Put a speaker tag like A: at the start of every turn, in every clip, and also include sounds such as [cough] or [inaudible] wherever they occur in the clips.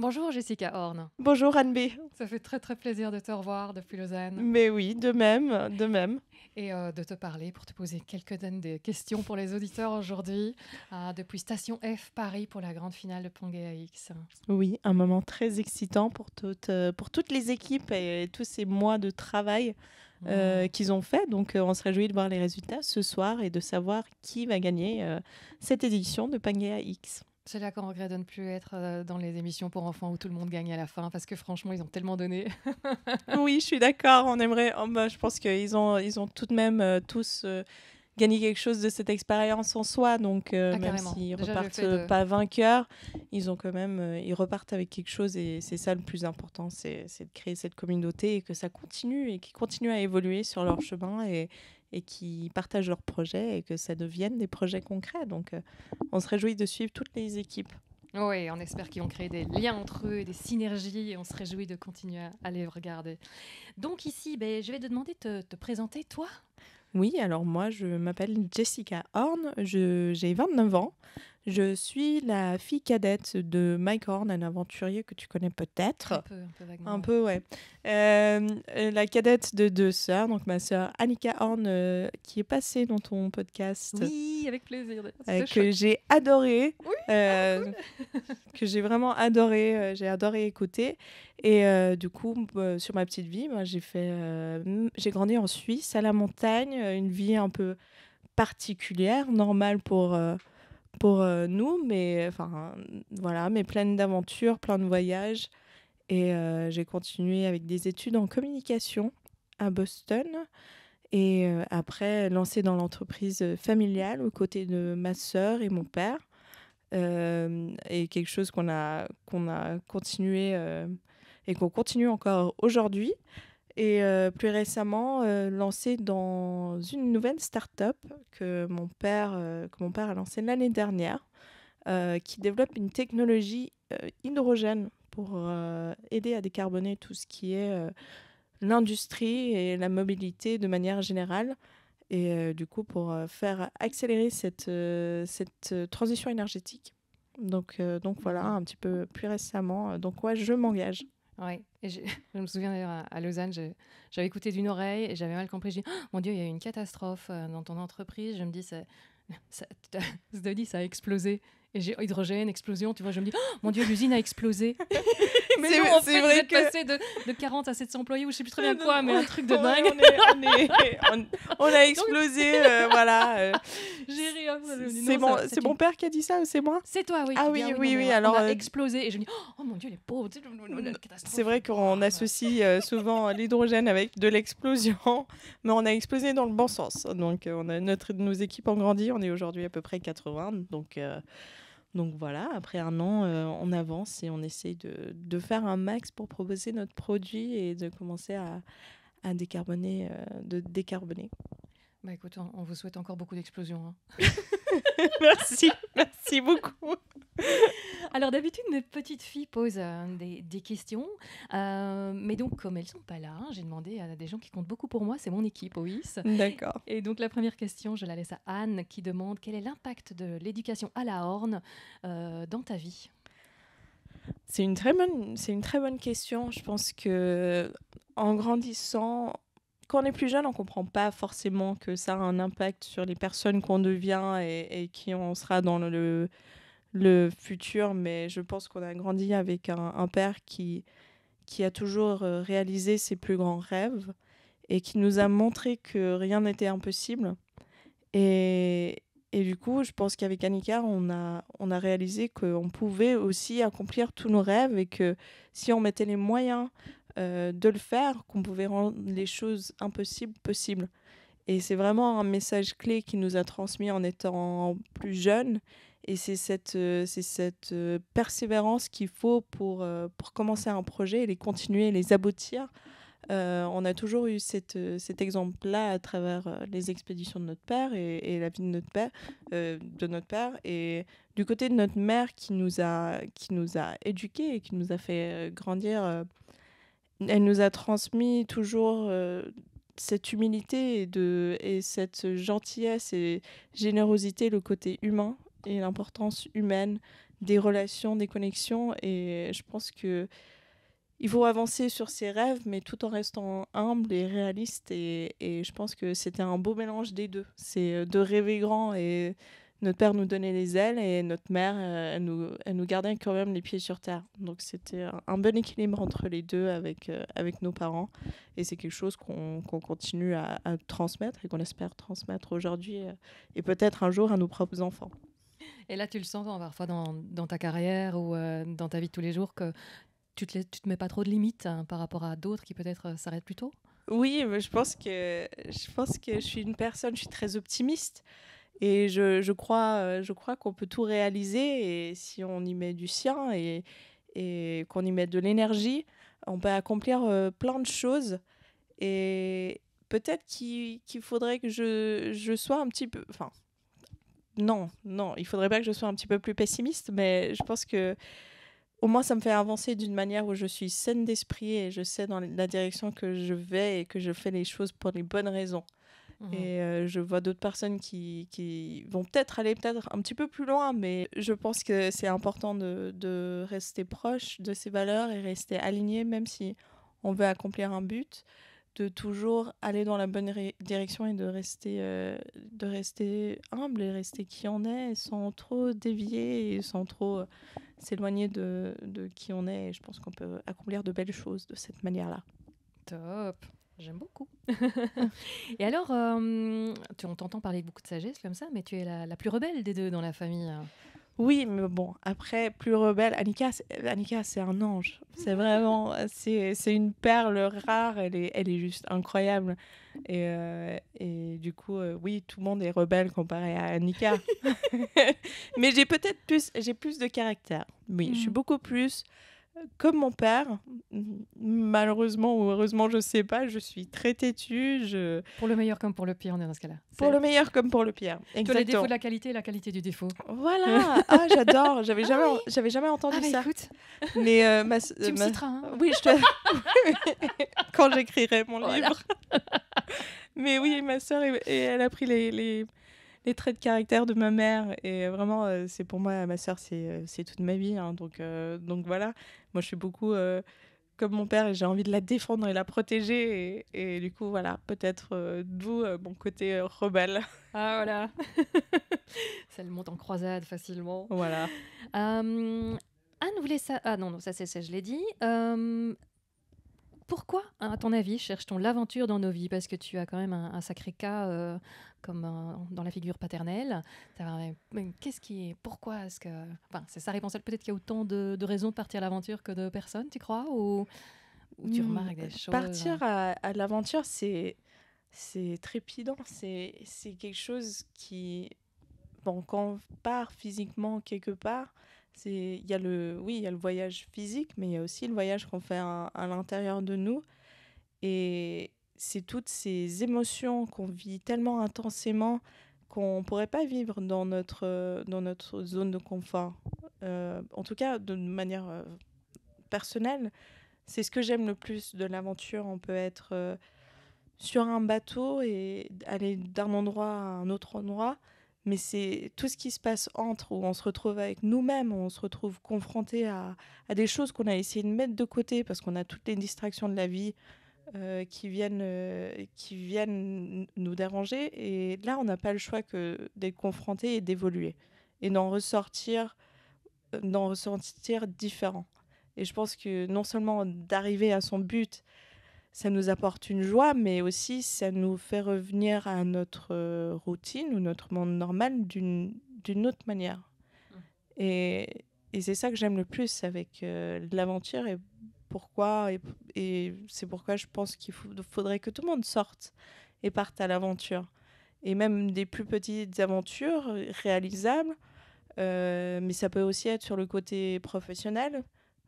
A: Bonjour Jessica Horn. Bonjour Anne B. Ça fait très très plaisir de te revoir depuis Lausanne. Mais oui, de
B: même,
A: de même. Et euh, de te parler pour te poser quelques unes des questions pour les auditeurs aujourd'hui euh, depuis Station F Paris pour la grande finale de à X.
B: Oui, un moment très excitant pour toutes, euh, pour toutes les équipes et, tous ces mois de travail qu'ils ont fait. Donc on se réjouit de voir les résultats ce soir et de savoir qui va gagner cette édition de Pangea X.
A: C'est là qu'on regrette de ne plus être euh, dans les émissions pour enfants où tout le monde gagne à la fin, parce que franchement, ils ont tellement donné.
B: [laughs] oui, je suis d'accord. On aimerait. Oh, bah, je pense qu'ils ont, ils ont tout de même euh, tous euh, gagné quelque chose de cette expérience en soi. Donc, ah, même s'ils repartent pas vainqueurs, ils ont quand même, ils repartent avec quelque chose. Et c'est ça le plus important, c'est de créer cette communauté et que ça continue et qu'ils continuent à évoluer sur leur chemin et, et qui partagent leurs projets et que ça devienne des projets concrets. Donc, euh, on se réjouit de suivre toutes les équipes. Oui, on espère qu'ils ont créé des liens
A: entre eux, des synergies, et on se réjouit de continuer à les regarder. Donc ici, ben, je vais te demander de te, te présenter, toi.
B: Oui, alors moi, je m'appelle Jessica Horn, j'ai 29 ans, je suis la fille cadette de Mike Horn, un aventurier que tu connais peut-être. Un peu, un peu vaguement. Un peu, ouais. Euh, euh, la cadette de deux sœurs, donc ma sœur Annika Horn, euh, qui est passée dans ton podcast. Oui, avec plaisir. que j'ai adoré. Oui, ah, [laughs] que j'ai vraiment adoré. j'ai adoré écouter. Et du coup, sur ma petite vie, moi, j'ai fait, j'ai grandi en Suisse, à la montagne, une vie un peu particulière, normale pour pour euh, nous, mais enfin voilà, mais pleine d'aventures, plein de voyages. Et euh, j'ai continué avec des études en communication à Boston. Et euh, après, lancé dans l'entreprise familiale aux côtés de ma sœur et mon père. et quelque chose qu'on a, qu'on a continué et qu'on continue encore aujourd'hui et euh, plus récemment euh, lancé dans une nouvelle start-up que mon père, euh, que mon père a lancée l'année dernière, qui développe une technologie hydrogène pour aider à décarboner tout ce qui est l'industrie et la mobilité de manière générale. Et du coup, pour faire accélérer cette, cette transition énergétique. Donc, donc voilà, mmh. un petit peu plus récemment. Donc ouais, je m'engage. Oui, [laughs] je, me souviens d'ailleurs à, Lausanne, j'avais écouté d'une
A: oreille et j'avais mal compris. J'ai dit, oh, mon Dieu, il y a eu une catastrophe euh, dans ton entreprise. Je me dis, ça, [laughs] dit, ça a explosé. Et j'ai hydrogène, explosion, tu vois, je me dis, oh, mon Dieu, l'usine a explosé. [laughs] c'est, vrai que... passé de, 40 à 700 employés ou je sais plus très bien quoi, mais un truc de dingue.
B: on, a explosé, voilà. Hein, c'est mon, père qui a dit ça ou c'est moi C'est toi, oui. Ah oui, oui, oui, Alors, on a euh, explosé et je me dis, oh
A: mon Dieu, les pauvres.
B: C'est vrai qu'on oh, associe euh, souvent euh, l'hydrogène avec de l'explosion, [laughs] mais on a explosé dans le bon sens. Donc, notre, nos équipes ont grandi. On est aujourd'hui à peu près 80. Donc, donc voilà, après un an, on avance et on essaye de, faire un max pour proposer notre produit et de commencer à, décarboner, de décarboner.
A: Bah écoute, on, vous souhaite encore beaucoup d'explosions. Hein. [laughs] [laughs] merci, merci beaucoup. Alors d'habitude, mes petites filles posent euh, des, questions, euh, mais donc comme elles ne sont pas là, j'ai demandé à des gens qui comptent beaucoup pour moi, c'est mon équipe OIS. D'accord. Et donc la première question, je la laisse à Anne qui demande quel est l'impact de l'éducation à la horne euh, dans ta vie
B: C'est une, très bonne, une très bonne question. Je pense que en grandissant, quand on est plus jeune, on ne comprend pas forcément que ça a un impact sur les personnes qu'on devient et, qui on sera dans le, futur. Mais je pense qu'on a grandi avec un, père qui, qui a toujours euh, réalisé ses plus grands rêves et qui nous a montré que rien n'était impossible. Et, du coup, je pense qu'avec Annika, on a réalisé qu'on pouvait aussi accomplir tous nos rêves et que si on mettait les moyens, euh, de le faire qu'on pouvait rendre les choses impossibles possibles. Et c'est vraiment un message clé qui nous a transmis en étant plus jeune Et c'est cette, euh, c'est cette euh, persévérance qu'il faut pour, commencer un projet les continuer, les aboutir. on a toujours eu cet exemple-là à travers les expéditions de notre père et, la vie de notre père, de notre père. Et du côté de notre mère qui nous a, qui nous a éduqués et qui nous a fait grandir elle nous a transmis toujours euh, cette humilité et, de, et cette gentillesse et générosité, le côté humain et l'importance humaine des relations, des connexions. Et je pense que il faut avancer sur ses rêves, mais tout en restant humble et réaliste. Et, et je pense que c'était un beau mélange des deux. C'est euh, de rêver grand et notre père nous donnait les ailes et notre mère, euh, elle nous, nous gardait quand même les pieds sur terre. Donc c'était un bon équilibre entre les deux avec, euh, avec nos parents. Et c'est quelque chose qu'on continue à, transmettre et qu'on espère transmettre aujourd'hui euh, et peut-être un jour à nos propres enfants.
A: Et là, tu le sens parfois
B: dans, ta carrière
A: ou dans ta vie de tous les jours que tu ne te, te, mets pas trop de limites hein, par rapport à d'autres qui peut-être s'arrêtent plus tôt
B: Oui, mais je pense, que, je pense que je suis une personne, je suis très optimiste. Et je, crois, euh, je crois qu'on peut tout réaliser et si on y met du sien et, qu'on y met de l'énergie, on peut accomplir euh, plein de choses. Et peut-être qu'il faudrait que je, sois un petit peu... Enfin, non, non, il faudrait pas que je sois un petit peu plus pessimiste, mais je pense que au moins ça me fait avancer d'une manière où je suis saine d'esprit et je sais dans la direction que je vais et que je fais les choses pour les bonnes raisons. Mmh. Et euh, je vois d'autres personnes qui, qui vont peut-être aller peut-être un petit peu plus loin, mais je pense que c'est important de, de, rester proche de ses valeurs et rester aligné, même si on veut accomplir un but, de toujours aller dans la bonne direction et de rester, euh, de rester humble et rester qui on est sans trop dévier et sans trop euh, s'éloigner de, de qui on est. Et je pense qu'on peut accomplir de belles choses de cette manière-là.
A: Top. J'aime beaucoup. [laughs] et alors, euh, on t'entend parler beaucoup de sagesse comme ça, mais tu es la, plus rebelle
B: des deux dans la famille. Oui, mais bon, après, plus rebelle, Annika, c'est, Annika, c'est un ange. C'est vraiment, [laughs] c'est, c'est une perle rare, elle est, elle est juste incroyable. Et, euh, et du coup, euh, oui, tout le monde est rebelle comparé à Annika. [laughs] mais j'ai peut-être plus, j'ai plus de caractère. Oui, je suis mm. beaucoup plus comme mon père, malheureusement ou heureusement, je ne sais pas, je suis très têtue. Pour le meilleur comme pour le pire, on est dans ce cas-là. Pour le meilleur comme pour le pire. Exactement. les défauts de la qualité et la qualité du défaut. Voilà. ah, j'adore. J'avais jamais, j'avais jamais entendu ah bah, ça. Écoute. Mais euh, ma, tu me hein. Oui, je te. [laughs] Quand j'écrirai mon livre. Mais oui, ma sœur, elle a pris les... les les traits de caractère de ma mère. Et vraiment, euh, c'est pour moi, ma sœur, c'est, euh, c'est toute ma vie. Hein. donc, euh, donc voilà, moi je suis beaucoup comme mon père et j'ai envie de la défendre et la protéger. Et, du coup, voilà, peut-être d'où mon côté rebelle. Ah voilà, [laughs]
A: ça le monte en croisade facilement. Voilà. Hum, Anne voulait ça. Ah non, non ça c'est ça, je l'ai dit. Hum, pourquoi, à ton avis, cherche-t-on l'aventure dans nos vies Parce que tu as quand même un, sacré cas euh, comme euh, dans la figure paternelle. Qu'est-ce qui est Pourquoi est-ce que Enfin, c'est sa réponse. Peut-être qu'il y a autant de, raisons de partir à l'aventure que de personnes, tu crois Ou,
B: ou tu mmh, remarques des choses Partir euh? à, l'aventure, c'est c'est trépidant. C'est c'est quelque chose qui quand on part physiquement quelque part il y a le oui il y a le voyage physique mais il y a aussi le voyage qu'on fait à, l'intérieur de nous et c'est toutes ces émotions qu'on vit tellement intensément qu'on ne pourrait pas vivre dans notre dans notre zone de confort euh, en tout cas de manière euh, personnelle c'est ce que j'aime le plus de l'aventure on peut être euh, sur un bateau et aller d'un endroit à un autre endroit mais c'est tout ce qui se passe entre, où on se retrouve avec nous-mêmes, on se retrouve confronté à, des choses qu'on a essayé de mettre de côté parce qu'on a toutes les distractions de la vie euh, qui, viennent, euh, nous déranger. Et là, on n'a pas le choix que d'être confronté et d'évoluer et d'en ressortir, d'en ressortir différent. Et je pense que non seulement d'arriver à son but, ça nous apporte une joie, mais aussi ça nous fait revenir à notre euh, routine ou notre monde normal d'une autre manière. Mm. Et, et c'est ça que j'aime le plus avec euh, l'aventure et pourquoi et, c'est pourquoi je pense qu'il faudrait que tout le monde sorte et parte à l'aventure. Et même des plus petites aventures euh, réalisables, mais ça peut aussi être sur le côté professionnel.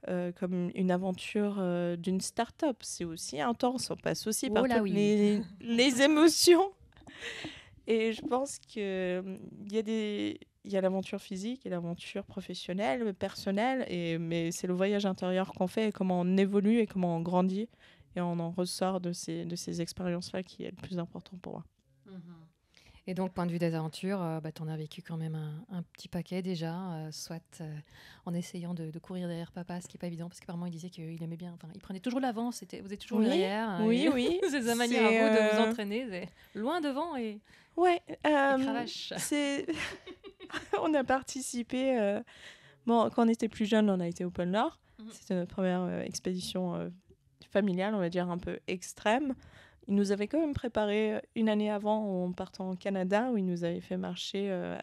B: Euh, comme une aventure euh, d'une start-up. C'est aussi intense, on passe aussi oh par toutes [laughs] les, émotions. Et je pense qu'il euh, y a des... Il y a l'aventure physique et l'aventure professionnelle, personnelle, et, mais c'est le voyage intérieur qu'on fait et comment on évolue et comment on grandit. Et on en ressort de ces, de ces expériences-là qui est le plus important pour moi.
A: Mm-hmm. Et donc, point de vue des aventures, euh, bah, tu en as vécu quand même un, petit paquet déjà, euh, soit euh, en essayant de, courir derrière papa, ce qui n'est pas évident, parce que il disait qu'il aimait bien, enfin, il prenait toujours l'avance, vous êtes toujours derrière. Hein, oui, oui. [laughs] c'est sa manière à vous de vous entraîner, loin devant et.
B: Ouais, c'est. [laughs] on a participé. Bon, quand on était plus jeune, on a été au pôle Nord. Mhm. C'était notre première expédition familiale, on va dire, un peu extrême il nous avait quand même préparé euh, une année avant en partant au Canada où il nous avait fait marcher euh,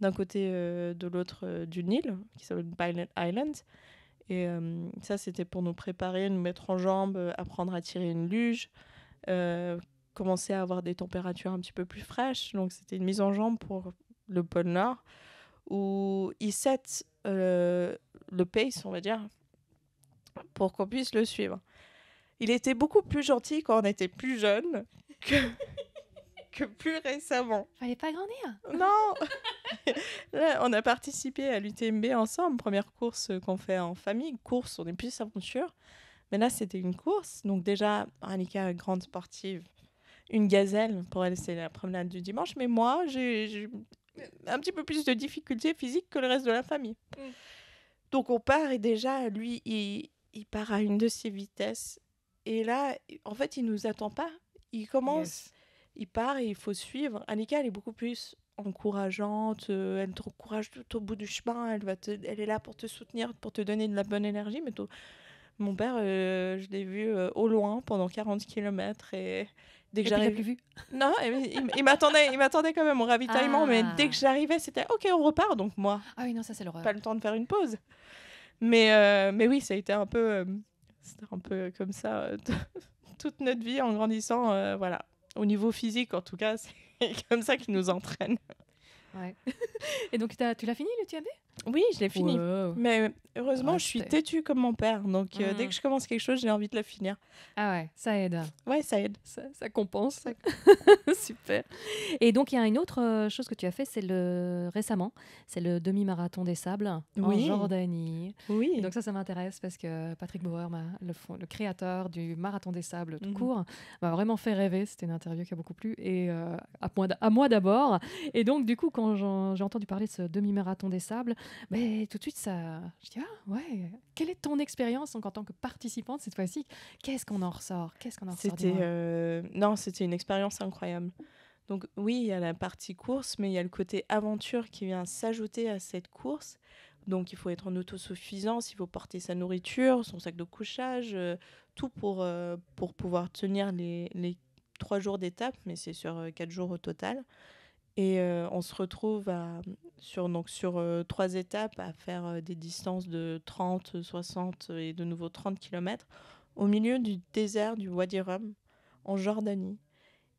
B: d'un côté euh, de l'autre du Nil qui s'appelle Pilot Island. Et ça, c'était pour nous préparer, nous mettre en jambes, apprendre à tirer une luge, commencer à avoir des températures un petit peu plus fraîches. Donc, c'était une mise en jambe pour le pôle Nord où ils set le pace, on va dire, pour qu'on puisse le suivre. Il était beaucoup plus gentil quand on était plus jeune que, [laughs] plus récemment. Fallait pas grandir. Non. [laughs] on a participé à l'UTMB ensemble, première course qu'on fait en famille, course, on est plus aventure. Mais là, c'était une course. Donc déjà, Annika, grande sportive, une gazelle, pour elle, c'est la promenade du dimanche. Mais moi, j'ai un petit peu plus de difficultés physiques que le reste de la famille. Mm. Donc on part et déjà, lui, il, il part à une de ses vitesses et là, en fait, il nous attend pas. Il commence, il part et il faut suivre. Annika, elle est beaucoup plus encourageante, euh, elle te encourage tout au bout du chemin, elle, va elle est là pour te soutenir, pour te donner de la bonne énergie. Mais mon père, euh, je l'ai vu euh, au loin pendant 40 km et dès que plus vu. Non, il, m'attendait, il m'attendait quand même au ravitaillement, mais dès que ah. j'arrivais, c'était OK, on repart. Donc moi. Ah oui, non, ça c'est l'horreur. Pas le temps de faire une pause. Mais, mais oui, ça a été un peu c'est un peu comme ça euh, [laughs] toute notre vie en grandissant. Euh, voilà. Au niveau physique, en tout cas, [laughs] c'est comme ça qu'ils nous entraîne [laughs]
A: Et donc, as, tu l'as fini le TMB
B: oui, je l'ai fini. Mais heureusement, ah, je suis têtue comme mon père. Donc, euh, dès mm. que je commence quelque chose, j'ai envie de le finir. Ah ouais, ça aide.
A: Ouais, ça aide. Ça, [laughs] compense. Super. Et donc, il y a une autre euh, chose que tu as fait, c'est le récemment, c'est le demi-marathon des sables en Jordanie. Oui. donc ça, ça m'intéresse parce que Patrick Bauer, le, le créateur du marathon des sables tout mhm. court, m'a vraiment fait rêver. C'était une interview qui a beaucoup plu et euh, à moi d'abord. Et donc, du coup, quand j'ai entendu parler de ce demi-marathon des sables, mais tout de suite, ça, je dis, ah ouais, quelle est ton
B: expérience en tant que participante cette fois-ci Qu'est-ce qu'on en ressort Qu'est-ce qu'on en ressort euh, Non, c'était une expérience incroyable. Donc oui, il y a la partie course, mais il y a le côté aventure qui vient s'ajouter à cette course. Donc il faut être en autosuffisance, il faut porter sa nourriture, son sac de couchage, euh, tout pour, euh, pour pouvoir tenir les, les trois jours d'étape, mais c'est sur quatre jours au total. Et euh, on se retrouve sur, donc, sur euh, trois étapes à faire euh, des distances de 30, 60 et de nouveau 30 km au milieu du désert du Wadi Rum en Jordanie.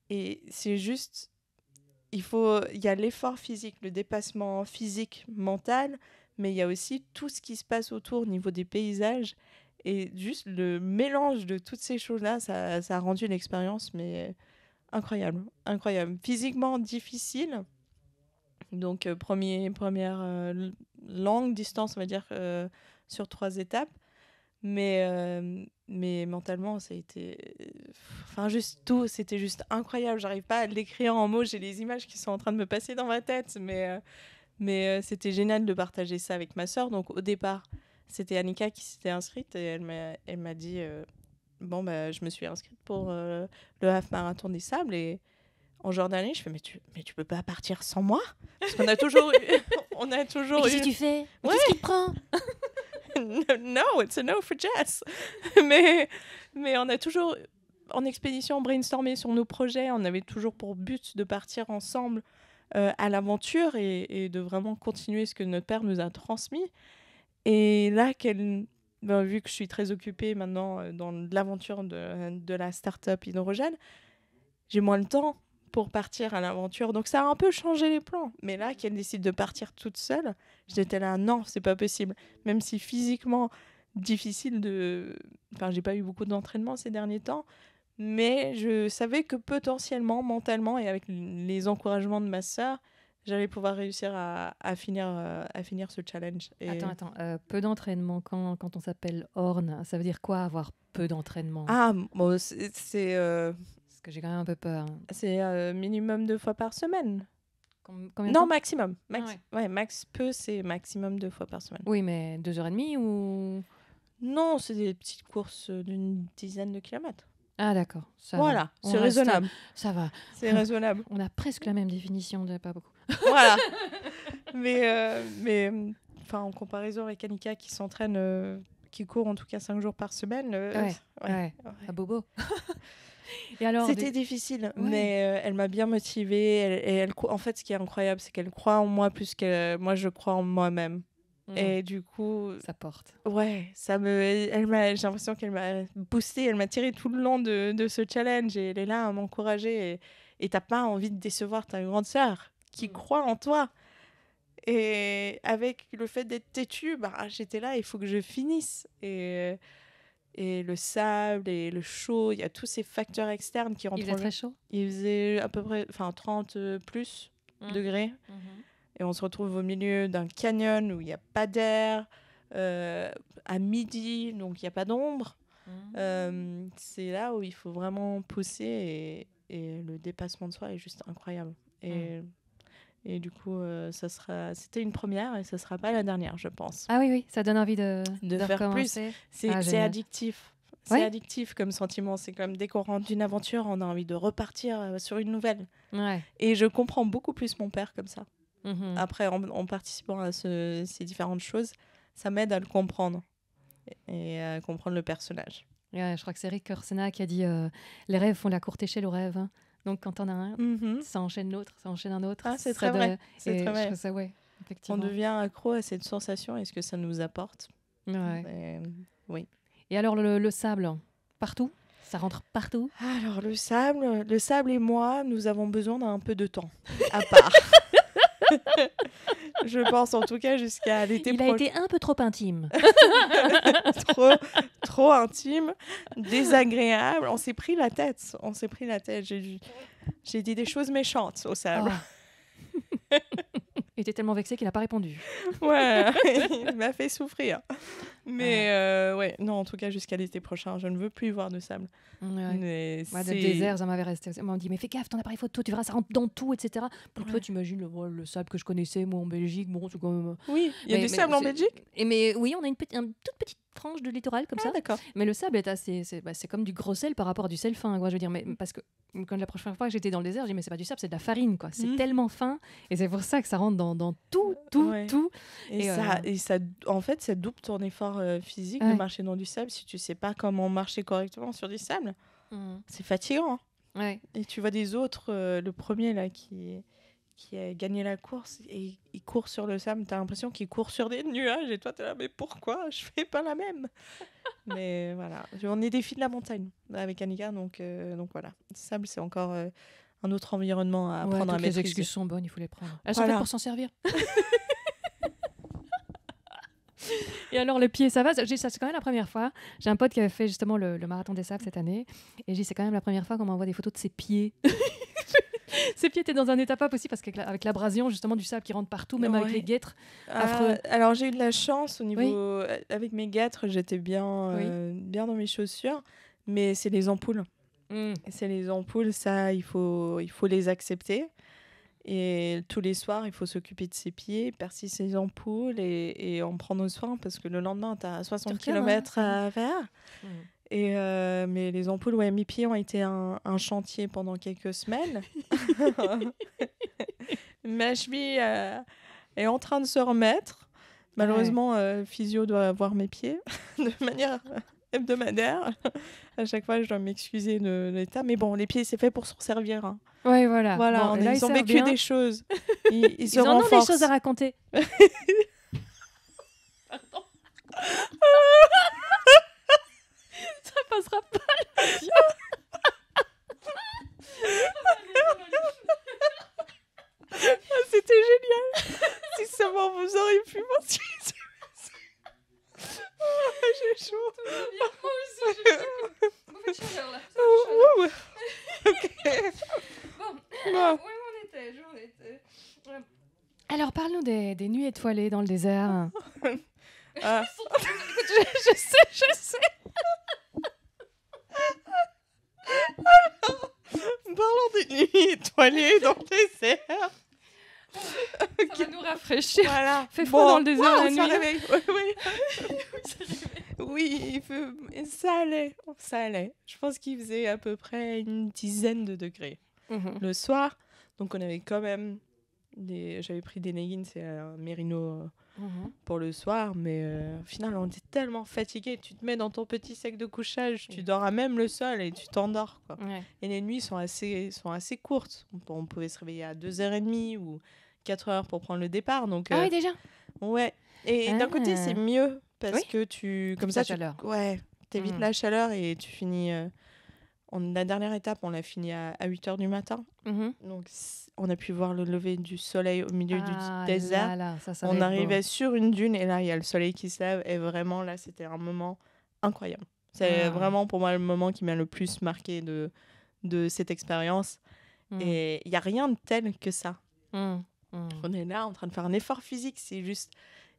B: Et c'est juste, il faut, il y a l'effort physique, le dépassement physique, mental, mais il y a aussi tout ce qui se passe autour au niveau des paysages. Et juste le mélange de toutes ces choses-là, ça, ça a rendu l'expérience, mais incroyable, incroyable. Physiquement difficile. Donc, euh, premier, première euh, longue distance, on va dire, euh, sur trois étapes. Mais, mais mentalement, ça a été. Enfin, juste tout, c'était juste incroyable. J'arrive pas à l'écrire en mots. J'ai les images qui sont en train de me passer dans ma tête. Mais, mais c'était génial de partager ça avec ma sœur. Donc, au départ, c'était Annika qui s'était inscrite et elle m'a dit bon, bah, je me suis inscrite pour euh, le half marathon des sables et en Jordanie, je fais mais tu mais tu peux pas partir sans moi parce qu'on a toujours eu, [laughs] on a toujours qu'est-ce que tu fais ouais. qu'est-ce qu'il prend no, it's a no for Jess. [laughs] mais mais on a toujours en expédition brainstormé sur nos projets, on avait toujours pour but de partir ensemble euh, à l'aventure et, et, de vraiment continuer ce que notre père nous a transmis. Et là qu'elle ben, vu que je suis très occupée maintenant euh, dans l'aventure de, la start-up hydrogène, j'ai moins le temps pour partir à l'aventure. Donc ça a un peu changé les plans. Mais là, qu'elle décide de partir toute seule, j'étais là, non, c'est pas possible. Même si physiquement, difficile de. Enfin, j'ai pas eu beaucoup d'entraînement ces derniers temps, mais je savais que potentiellement, mentalement et avec les encouragements de ma sœur, j'allais pouvoir réussir à, finir, euh, à finir ce challenge. Et... Attends, attends,
A: euh, peu d'entraînement quand, quand on s'appelle
B: Horn, ça veut dire
A: quoi avoir peu d'entraînement Ah,
B: c'est... Euh, ce que j'ai quand même un peu peur. Hein. C'est minimum deux fois par semaine. non, maximum. Ah max, ouais. max peu, c'est maximum deux fois par semaine. Oui, mais deux heures et demie ou Non, c'est des petites courses d'une dizaine de kilomètres.
A: Ah d'accord. Voilà, c'est raisonnable. Ça va. C'est
B: raisonnable. On a presque la même définition de pas beaucoup voilà. [laughs] mais, euh, mais mm, enfin, en comparaison avec Annika qui s'entraîne, euh, qui court en tout cas 5 jours par semaine. Euh, à Bobo. [laughs] et alors, C'était difficile, mais elle m'a bien motivée. et elle, en fait, ce qui est incroyable, c'est qu'elle croit en moi plus que moi, je crois en moi-même. Mmh. Et du coup. Ça porte. Ouais, ça me, elle m'a, j'ai l'impression qu'elle m'a boostée, elle m'a tiré tout le long de, ce challenge et elle est là à m'encourager. Et, t'as pas envie de décevoir ta grande sœur qui mm. croient en toi. Et avec le fait d'être têtu, bah, j'étais là, il faut que je finisse. Et, et le sable et le chaud, il y a tous ces facteurs externes qui rentrent. Il faisait très chaud Il faisait à peu près enfin 30 euh, plus mm. degrés. Mm-hmm. Et on se retrouve au milieu d'un canyon où il n'y a pas d'air, euh, à midi, donc il n'y a pas d'ombre. Mm. Euh, c'est là où il faut vraiment pousser et, et, le dépassement de soi est juste incroyable. Et et du coup, euh, ça sera, c'était une première et ça sera pas la dernière, je pense. Ah oui,
A: oui, ça donne envie de, de, faire plus. C'est ah, addictif. C'est
B: addictif comme sentiment. C'est comme dès qu'on rentre d'une aventure, on a envie de repartir euh, sur une nouvelle. Et je comprends beaucoup plus mon père comme ça. Mhm. Après, en, participant à ces différentes choses, ça m'aide à le comprendre et à comprendre le personnage.
A: je crois que c'est Rick Corsena qui a dit euh, Les rêves font la courte échelle aux rêves. Hein. Donc quand on a un, mhm. ça enchaîne l'autre, ça enchaîne un autre. Ah, c'est très, vrai. C'est Ça, ouais, on
B: devient accro à cette sensation et ce que ça nous apporte. Ouais. Ben, oui. Et alors le, le sable,
A: partout ça rentre partout. Alors le sable,
B: le sable et moi, nous avons besoin d'un peu de temps à part. [laughs] [laughs] je pense en tout cas jusqu'à l'été Il a été un
A: peu trop intime.
B: [laughs] trop, trop intime, désagréable. On s'est pris la tête. On s'est pris la tête. J'ai dit des choses méchantes au sable. Ah. [laughs] il était tellement vexé qu'il n'a pas répondu. Ouais, il m'a fait souffrir. Mais euh, ouais, non, en tout cas, jusqu'à l'été prochain, je ne veux plus voir de sable. Ouais. Mais le désert, ça m'avait resté.
A: on m'a dit, mais fais gaffe, ton appareil photo, tu verras, ça rentre dans tout, etc. Pour toi, tu imagines le, oh, le, sable que je connaissais, moi, en Belgique. Bon, c'est quand même. Oui, il y a du sable en Belgique. Et mais oui, on a une, petite, une toute petite tranche de littoral comme ah, ça. Mais le sable est assez, bah, c'est comme du gros sel par rapport du sel fin. Quoi, je veux dire, mais mm. parce que quand la prochaine fois que j'étais dans le désert, j'ai dit mais c'est pas du sable, c'est de la farine quoi. C'est mm. tellement fin et c'est pour ça que ça rentre dans,
B: tout, euh, tout, tout. Et, ça, euh, en fait, ça double ton effort euh, physique de marcher dans du sable si tu sais pas comment marcher correctement sur du sable. Mm. C'est fatigant. Hein. Et tu vois des autres, le premier là qui qui a gagné la course et il court sur le sable. T'as l'impression qu'il court sur des nuages et toi t'es là, mais pourquoi je fais pas la même [laughs] Mais voilà, on est des filles de la montagne avec Annika, donc, euh, donc voilà. Le sable, c'est encore euh, un autre environnement à prendre à maîtriser. Les excuses sont bonnes, il faut les prendre. Elles sont pour s'en servir. [laughs]
A: Et alors, le pied, ça va C'est quand même la première fois. J'ai un pote qui avait fait justement le, le marathon des sables cette année. Et j'ai c'est quand même la première fois qu'on m'envoie des photos de ses
B: pieds. [laughs]
A: Ses [laughs] pieds étaient dans un état pas possible parce qu'avec l'abrasion, justement, du sable qui rentre partout, même avec les guêtres. Euh,
B: alors, j'ai eu de la chance au niveau. Euh, avec mes guêtres, j'étais bien, euh, bien dans mes chaussures, mais c'est les ampoules. Mmh. C'est les ampoules, ça, il faut, il faut les accepter. Et tous les soirs, il faut s'occuper de ses pieds, percer ses ampoules et, en prendre soin parce que le lendemain, tu as 60 km à faire. Mmh. Et euh, mais les ampoules ouais, mes pieds ont été un, chantier pendant quelques semaines. [laughs] Ma cheville euh, est en train de se remettre. Malheureusement, euh, physio doit voir mes pieds [laughs] de manière hebdomadaire. à chaque fois, je dois m'excuser de l'état. Mais bon, les pieds, c'est fait pour s'en servir. Hein. Ouais, voilà. voilà ils, ont vécu des choses. [laughs] Ils, en ont des choses à
A: raconter. Pardon passera pas la [laughs]
B: ah, C'était génial. si seulement vous auriez pu mentir. Oh, j'ai chaud. Moi aussi, j'ai chaud. Oh, [laughs] ok. Bon, où en
A: étais-je Alors, parlons des, des nuits étoilées dans le désert. ah. [laughs] je sais, je sais. Alors, [laughs]
B: parlons des nuits étoilées dans le désert. qui nous rafraîchir. Voilà. [laughs] Fait froid dans le désert la nuit. [laughs] Oui, oui. oui, ça allait. Ça allait. Je pense qu'il faisait à peu près une dizaine de degrés mhm. le soir. Donc on avait quand même des... J'avais pris des leggings, c'est un mérino euh, Mhm. pour le soir. Mais euh, au final, on est tellement fatigué. Tu te mets dans ton petit sac de couchage, tu dors à même le sol et tu t'endors. quoi Et les nuits sont assez, sont assez courtes. On, pouvait se réveiller à 2h30 ou 4h pour prendre le départ. Donc, ah euh, oui, déjà Ouais. Et d'un côté, ah. c'est mieux parce que tu. Comme ça, tu, Ouais, t'évites mm. la chaleur et tu finis. Euh, la dernière étape, on l'a fini à, 8h du matin. Mm-hmm. Donc, on a pu voir le lever du soleil au milieu du ah désert. on arrivait sur une dune et là, il y a le soleil qui se lève. Et vraiment, là, c'était un moment incroyable. C'est ah. vraiment pour moi le moment qui m'a le plus marqué de, cette expérience. Mm. Et il n'y a rien de tel que ça. Mm, mm. On est là en train de faire un effort physique. C'est juste,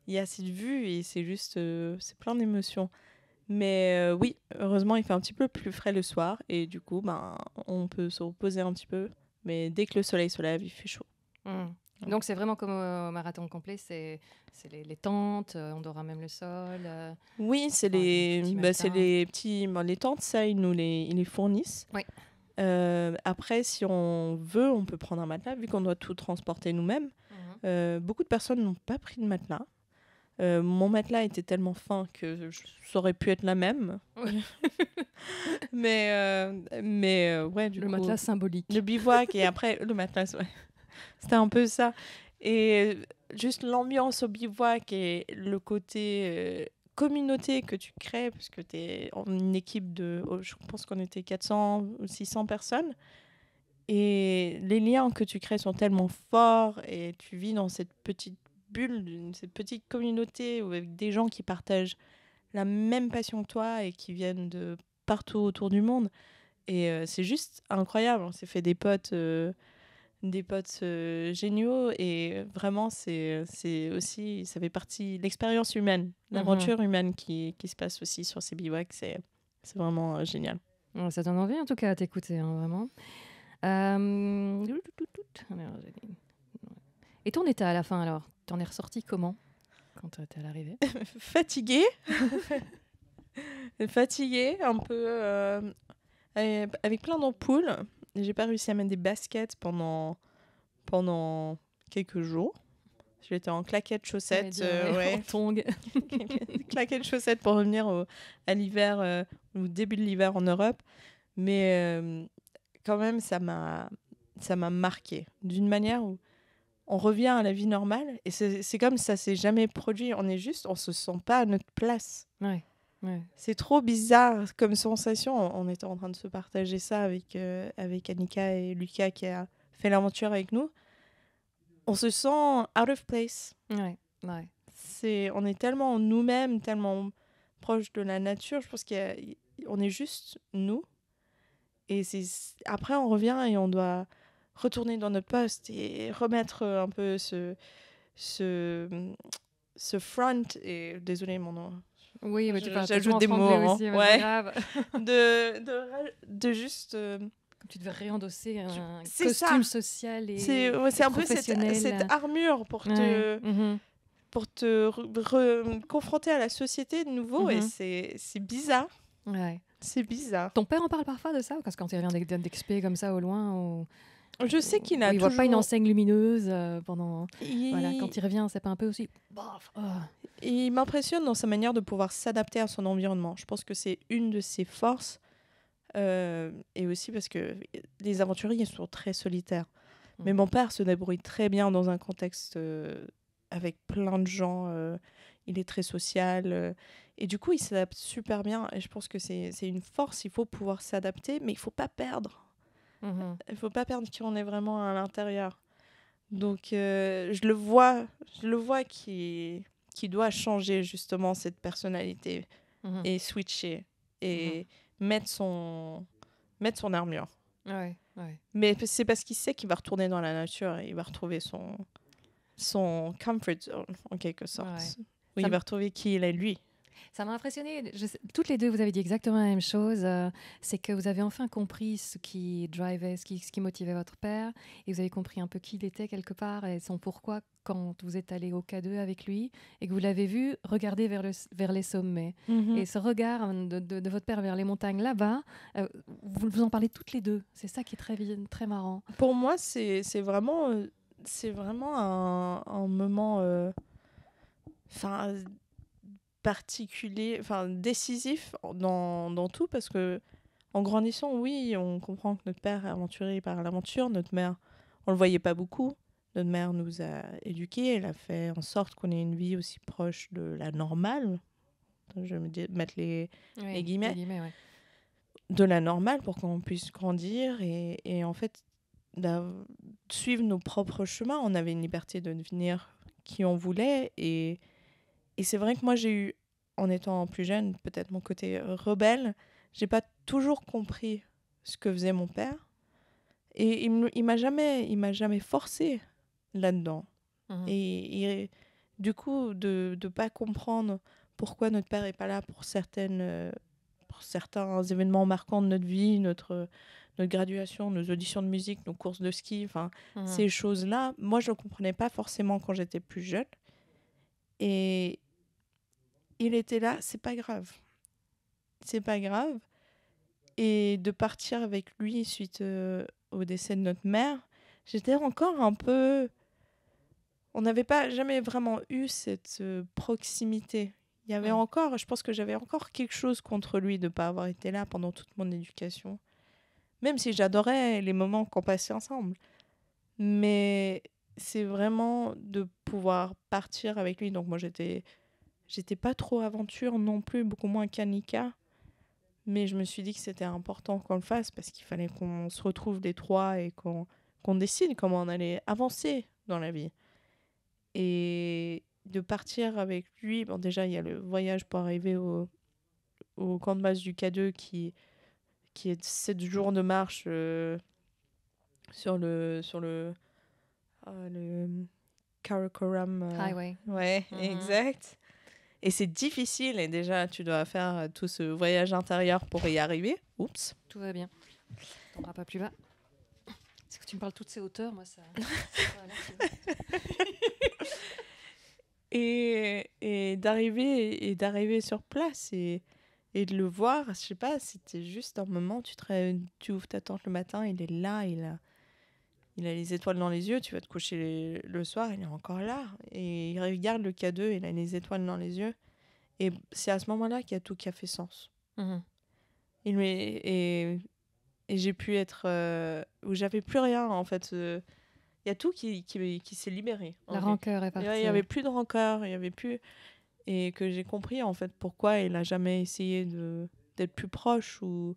B: il y a cette vue et c'est juste, euh, c'est plein d'émotions. Mais euh, oui, heureusement, il fait un petit peu plus frais le soir et du coup, ben, on peut se reposer un petit peu. Mais dès que le soleil se lève, il fait chaud. Mmh. Donc c'est vraiment comme au marathon
A: complet, c'est les, les, tentes, euh, on dort même le sol. Euh,
B: oui, c'est les, petits bah, c'est les petits, ben, les tentes, ça ils nous les, ils les fournissent. Oui. après, si on veut, on peut prendre un matelas vu qu'on doit tout transporter nous-mêmes. Mmh. beaucoup de personnes n'ont pas pris de matelas. Euh, mon matelas était tellement fin que ça aurait pu être la même. [laughs] mais euh, mais euh, ouais, du le matelas symbolique. Le bivouac et après le matelas, ouais. [laughs] C'était un peu ça. Et juste l'ambiance au bivouac et le côté communauté que tu crées, parce que tu es une équipe de, oh, je pense qu'on était 400 ou 600 personnes. Et les liens que tu crées sont tellement forts et tu vis dans cette petite bulle, cette petite communauté où, avec des gens qui partagent la même passion que toi et qui viennent de partout autour du monde. Et euh, c'est juste incroyable. On s'est fait des potes, euh, des potes euh, géniaux. Et vraiment, c'est, c'est aussi, ça fait partie l'expérience humaine, mhm. l'aventure humaine qui, qui, se passe aussi sur ces bivouacs. C'est,
A: vraiment génial. ça donne envie en tout cas à t'écouter, hein, vraiment. Ah, et ton état à la fin alors T'en es ressorti comment quand
B: t'es à l'arrivée [laughs] Fatiguée. [laughs] Fatiguée, un peu euh, avec plein d'ampoules. J'ai pas réussi à mettre des baskets pendant, pendant quelques jours. J'étais en claquettes chaussettes, euh, ouais. [laughs] claquettes chaussettes pour revenir au, à l'hiver, euh, au début de l'hiver en Europe. Mais euh, quand même, ça m'a, ça m'a marqué d'une manière où on revient à la vie normale et c'est comme ça s'est jamais produit. On est juste, on se sent pas à notre place. C'est trop bizarre comme sensation. On, était en train de se partager ça avec, euh, avec Annika et Lucas qui a fait l'aventure avec nous. On se sent out of place. c'est, on est tellement nous-mêmes, tellement proche de la nature. Je pense qu'on est juste nous. Et après, on revient et on doit retourner dans notre poste et remettre euh, un peu ce, ce, ce front. Et désolé mon nom. Oui, mais tu J'ajoute des mots. Hein. Aussi, hein, ouais. grave. [laughs] de, de, de, juste. comme euh, tu devais réendosser un costume social et c'est un peu cette, cette, armure pour te mm-hmm. pour te confronter à la société de nouveau et mm-hmm. c'est bizarre
A: ouais. c'est bizarre ton père en parle parfois de ça parce que quand il revient d'expé comme ça au loin je sais qu'il a. Il ne voit pas une enseigne lumineuse euh, pendant. Voilà, quand il revient, c'est pas un peu aussi. Oh.
B: Il m'impressionne dans sa manière de pouvoir s'adapter à son environnement. Je pense que c'est une de ses forces. Euh, et aussi parce que les aventuriers sont très solitaires. Mais mm. mon père se débrouille très bien dans un contexte euh, avec plein de gens. il est très social. et du coup, il s'adapte super bien. Et je pense que c'est une force. Il faut pouvoir s'adapter, mais il faut pas perdre Mmh. Il ne faut pas perdre qui on est vraiment à l'intérieur. Donc euh, je le vois, je le vois qui qui doit changer justement cette personnalité mmh. et switcher et mmh. mettre son mettre son armure. Mais c'est parce qu'il sait qu'il va retourner dans la nature et il va retrouver son son comfort zone en quelque sorte. il va retrouver qui il est lui. Ça m'a impressionné.
A: toutes les deux, vous avez dit exactement la même chose. Euh, c'est que vous avez enfin compris ce qui drivait, ce qui, ce qui, motivait votre père. Et vous avez compris un peu qui il était quelque part et son pourquoi quand vous êtes allé au K2 avec lui et que vous l'avez vu regarder vers, vers les sommets. Mm-hmm. Et ce regard hein, de, votre père vers les montagnes là-bas, euh, vous, vous en parlez toutes les deux. C'est ça qui est très,
B: très marrant. Pour moi, c'est vraiment, euh, c'est vraiment un, moment... Enfin, particulier, enfin décisif dans, tout parce que en grandissant, oui, on comprend que notre père est aventuré par l'aventure, notre mère, on le voyait pas beaucoup. Notre mère nous a éduqués, elle a fait en sorte qu'on ait une vie aussi proche de la normale. Je vais mettre les, guillemets. De la normale pour qu'on puisse grandir et, et en fait suivre nos propres chemins. On avait une liberté de devenir qui on voulait et et c'est vrai que moi, j'ai eu, en étant plus jeune, peut-être mon côté euh, rebelle, j'ai pas toujours compris ce que faisait mon père. Et il, il m'a jamais, il m'a jamais forcé là-dedans. Mmh. Et, du coup, de ne pas comprendre pourquoi notre père est pas là pour certaines, euh, pour certains événements marquants de notre vie, notre notre graduation, nos auditions de musique, nos courses de ski, enfin mmh. ces choses-là, moi je ne comprenais pas forcément quand j'étais plus jeune. Et, il était là, c'est pas grave. C'est pas grave. Et de partir avec lui suite euh, au décès de notre mère, j'étais encore un peu. On n'avait pas jamais vraiment eu cette euh, proximité. Il y avait encore, je pense que j'avais encore quelque chose contre lui de ne pas avoir été là pendant toute mon éducation. Même si j'adorais les moments qu'on passait ensemble. Mais c'est vraiment de pouvoir partir avec lui. Donc moi j'étais J'étais pas trop aventure non plus, beaucoup moins qu'Annika. Mais je me suis dit que c'était important qu'on le fasse parce qu'il fallait qu'on se retrouve les trois et qu'on décide comment on allait avancer dans la vie. Et de partir avec lui, bon déjà il y a le voyage pour arriver au, au camp de base du K2 qui, qui est 7 jours de marche euh, sur le sur le, euh, le Karakoram euh, Highway. Ouais, mm-hmm. exact. Et c'est difficile et déjà tu dois faire euh, tout ce voyage intérieur pour y arriver. Oups. Tout va bien. On ne pas plus bas. est que tu me
A: parles toutes ces hauteurs Moi, ça.
B: et, et d'arriver sur place et, de le voir, je sais pas, c'était juste un moment, tu, tu ouvres ta tente le matin, il est là, il a il a les étoiles dans les yeux, tu vas te coucher le soir, il est encore là. Et il regarde le K2, il a les étoiles dans les yeux. Et c'est à ce moment-là qu'il y a tout qui a fait sens. Mhm. et, j'ai pu être... Euh, où j'avais plus rien, en fait. Euh, il y a tout qui, qui, s'est libéré. La rancœur est partie. Il n'y avait plus de rancœur, il y avait plus... Et que j'ai compris, en fait, pourquoi il n'a jamais essayé d'être plus proche ou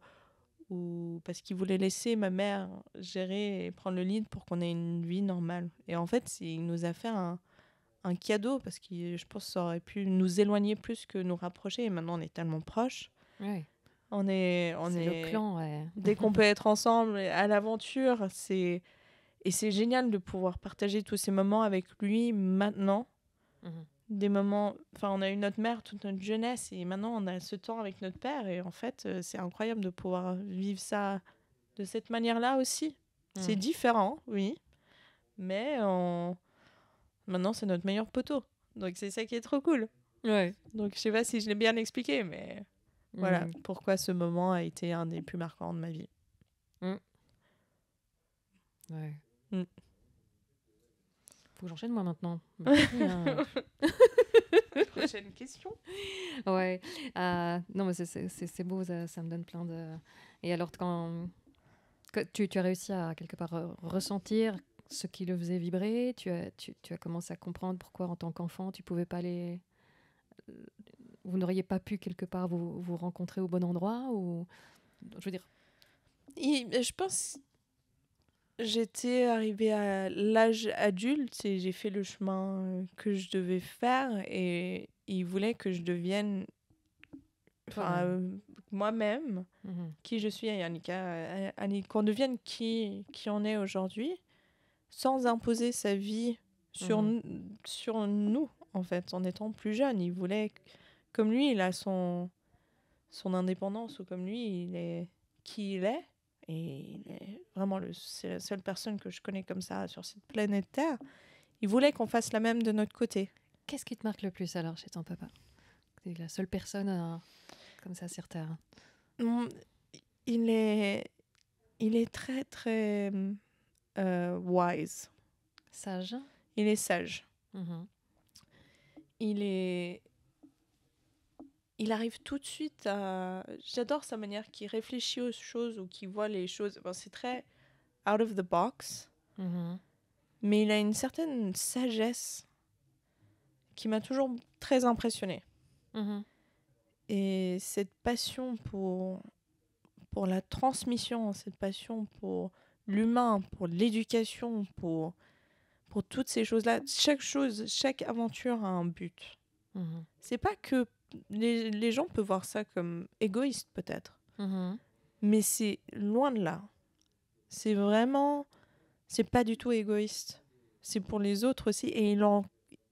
B: ou parce qu'il voulait laisser ma mère gérer et prendre le lead pour qu'on ait une vie normale. Et en fait, il nous a fait un, un cadeau parce que je pense que ça aurait pu nous éloigner plus que nous rapprocher. Et maintenant, on est tellement proches. Ouais. On est, on est, Le clan. Dès qu'on peut être ensemble à l'aventure, c'est et c'est génial de pouvoir partager tous ces moments avec lui maintenant. Mhm des moments. Enfin, on a eu notre mère toute notre jeunesse et maintenant on a ce temps avec notre père. Et en fait, euh, c'est incroyable de pouvoir vivre ça de cette manière-là aussi. C'est mmh. différent, oui. Mais on... maintenant, c'est notre meilleur poteau. Donc, c'est ça qui est trop cool. Ouais. Donc, je sais pas si je l'ai bien expliqué, mais voilà mmh. pourquoi ce moment a été un des plus marquants de ma vie. Mmh.
A: Ouais.
B: Faut que j'enchaîne moi maintenant. [laughs] Hein.
A: Prochaine question. Ouais. Euh, non, mais c'est beau, ça, me donne plein de. Et alors, quand, tu, tu, as réussi à quelque part ressentir ce qui le faisait vibrer, tu as, tu, tu as commencé à comprendre pourquoi, en tant qu'enfant, tu pouvais pas les. Euh, vous n'auriez pas pu quelque part vous, vous rencontrer au bon endroit ou. Je veux dire. je
B: pense j'étais arrivée à l'âge adulte et j'ai fait le chemin euh, que je devais faire et il voulait que je devienne euh, moi-même mhm. qui je suis et euh, qu'on devienne qui, qui on est aujourd'hui sans imposer sa vie sur, mhm. sur nous en fait en étant plus jeune. Il voulait comme lui, il a son, son indépendance ou comme lui, il est qui il est et vraiment c'est la seule personne que je connais comme ça sur cette planète Terre, il voulait qu'on fasse la même de notre côté.
A: Qu'est-ce qui te marque le plus alors chez ton papa C'est la seule personne euh, comme ça sur
B: Terre. Il est, il est très très euh, wise. Sage. Il est sage. Mm-hmm. Il est il arrive tout de suite à. J'adore sa manière qui réfléchit aux choses ou qui voit les choses. c'est très out of the box, mm-hmm. mais il a une certaine sagesse qui m'a toujours très impressionnée. Mm-hmm. Et cette passion pour, pour la transmission, cette passion pour l'humain, pour l'éducation, pour, pour toutes ces choses-là, chaque chose, chaque aventure a un but. Mm-hmm. C'est pas que les, gens peuvent voir ça comme égoïste peut-être. Mm-hmm. Mais c'est loin de là. C'est vraiment... C'est pas du tout égoïste. C'est pour les autres aussi. Et il en,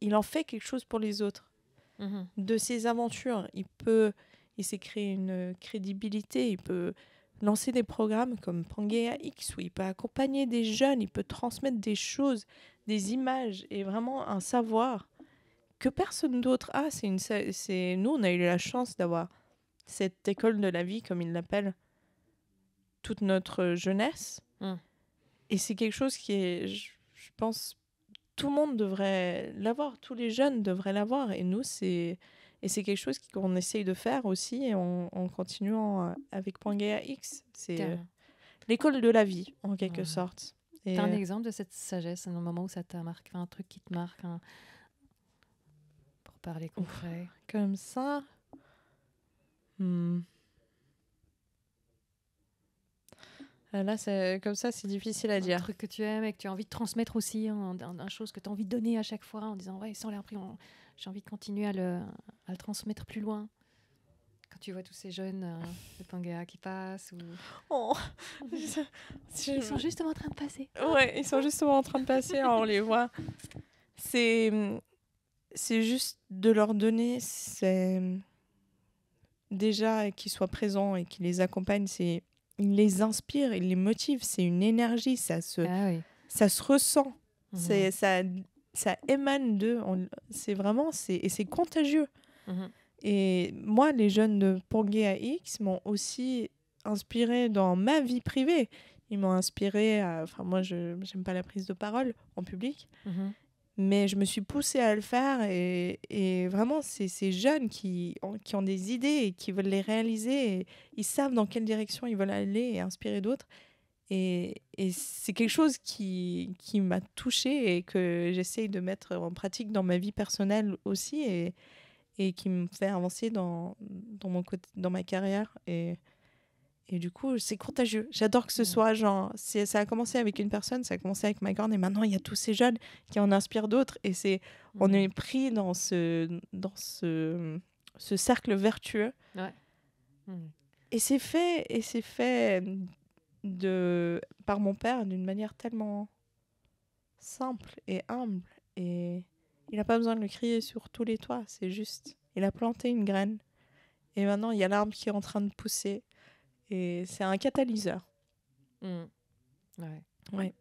B: il en fait quelque chose pour les autres. Mm-hmm. De ses aventures, il peut... Il s'est créé une crédibilité. Il peut lancer des programmes comme Pangea X où il peut accompagner des jeunes. Il peut transmettre des choses, des images et vraiment un savoir que personne d'autre a. Ah, c'est une, c'est nous, on a eu la chance d'avoir cette école de la vie, comme ils l'appellent, toute notre jeunesse. Hum. Et c'est quelque chose qui est, je, pense, tout le monde devrait l'avoir, tous les jeunes devraient l'avoir. Et nous, c'est et c'est quelque chose qu'on essaye de faire aussi en, en continuant euh, avec Pangea X. C'est euh, l'école de la vie, en quelque sorte. C'est un euh, exemple
A: de cette sagesse, un moment où ça t'a marqué, un truc qui te marque,
B: les concret. Comme ça. Hmm. Euh, là, c'est euh, comme ça, c'est difficile
A: à dire. truc que tu aimes et que tu as envie de transmettre aussi, hein, un, chose que tu as envie de donner à chaque fois en disant Ouais, sans l'air pris, j'ai envie de continuer à le, à transmettre plus loin. Quand tu vois tous ces jeunes
B: euh, de qui passent, ou. Oh. [laughs] Ils sont justement en train de passer. Ouais, ils sont justement en train de passer, on les voit. C'est hmm, c'est juste de leur donner, c'est déjà qu'ils soient présents et qu'ils les accompagnent, c'est ils les inspirent, ils les motivent c'est une énergie, ça se, ah ça se ressent, mhm. c'est ça, ça émane d'eux, c'est vraiment, c'est et c'est contagieux. Mhm. Et moi, les jeunes de Pongé à X m'ont aussi inspiré dans ma vie privée. Ils m'ont inspiré, enfin moi, je n'aime pas la prise de parole en public. Mhm mais je me suis poussée à le faire et, vraiment c'est ces jeunes qui ont, qui ont des idées et qui veulent les réaliser ils savent dans quelle direction ils veulent aller et inspirer d'autres et, et c'est quelque chose qui, qui m'a touchée et que j'essaye de mettre en pratique dans ma vie personnelle aussi et, et qui me fait avancer dans, dans, mon côté, dans ma carrière et et du coup, c'est contagieux. J'adore que ce soit genre. Ça a commencé avec une personne, ça a commencé avec grande, et maintenant il y a tous ces jeunes qui en inspirent d'autres. Et c'est, on est pris dans ce, dans ce, ce cercle vertueux. Mmh. Et c'est fait, et c'est fait de, par mon père d'une manière tellement simple et humble. Et il n'a pas besoin de le crier sur tous les toits, c'est juste. Il a planté une graine. Et maintenant, il y a l'arbre qui est en train de pousser. Et c'est un catalyseur.
A: Mmh. Ouais.
B: ouais